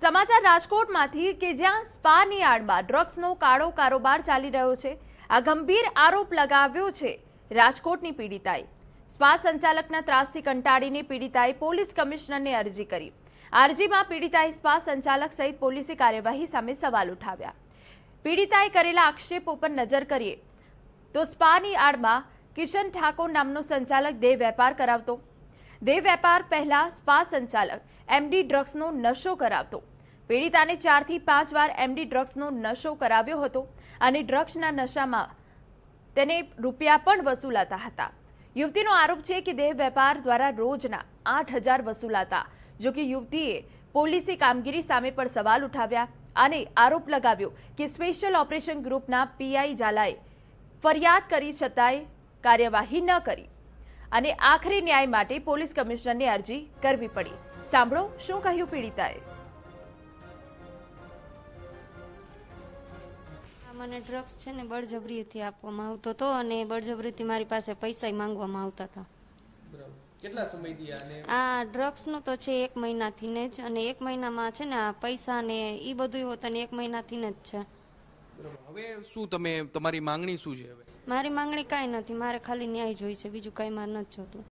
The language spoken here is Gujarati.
સમાચાર રાજકોટમાંથી કે જ્યાં સ્પાની આડમાં ડ્રગ્સનો કાળો કારોબાર ચાલી રહ્યો છે આ ગંભીર આરોપ લગાવ્યો છે રાજકોટની પીડિતાએ સ્પા સંચાલકના ત્રાસથી કંટાળીને પીડિતાએ પોલીસ કમિશનરને અરજી કરી અરજીમાં પીડિતાએ સ્પા સંચાલક સહિત પોલીસી કાર્યવાહી સામે સવાલ ઉઠાવ્યા પીડિતાએ કરેલા આક્ષેપો પર નજર કરીએ તો સ્પાની આડમાં કિશન ઠાકોર નામનો સંચાલક દેહ વેપાર કરાવતો દેહ વેપાર પહેલા સ્પા સંચાલક એમડી ડ્રગ્સનો નશો કરાવતો પીડિતાને ચારથી પાંચ વાર એમડી ડ્રગ્સનો નશો કરાવ્યો હતો અને ડ્રગ્સના નશામાં તેને રૂપિયા પણ વસૂલાતા હતા યુવતીનો આરોપ છે કે દેહ વેપાર દ્વારા રોજના આઠ હજાર વસૂલાતા જો કે યુવતીએ પોલીસે કામગીરી સામે પણ સવાલ ઉઠાવ્યા અને આરોપ લગાવ્યો કે સ્પેશિયલ ઓપરેશન ગ્રુપના પીઆઈ ઝાલાએ ફરિયાદ કરી છતાંય કાર્યવાહી ન કરી અને આખરી ન્યાય માટે પોલીસ કમિશનરને અરજી કરવી પડી સાંભળો શું કહ્યું પીડિતાએ મને ડ્રગ્સ છે ને બળજબરીથી આપવામાં આવતો હતો અને બળજબરીથી મારી પાસે પૈસા માંગવામાં આવતા હતા કેટલા સમયથી આને આ ડ્રગ્સનું તો છે એક મહિનાથી ને જ અને એક મહિનામાં છે ને આ પૈસા ને એ બધું અને એક મહિનાથી ને જ છે હવે શું તમે તમારી માંગણી શું છે મારી માંગણી કાંઈ નથી મારે ખાલી ન્યાય જોઈ છે બીજું કાંઈ મારે નથી જોતું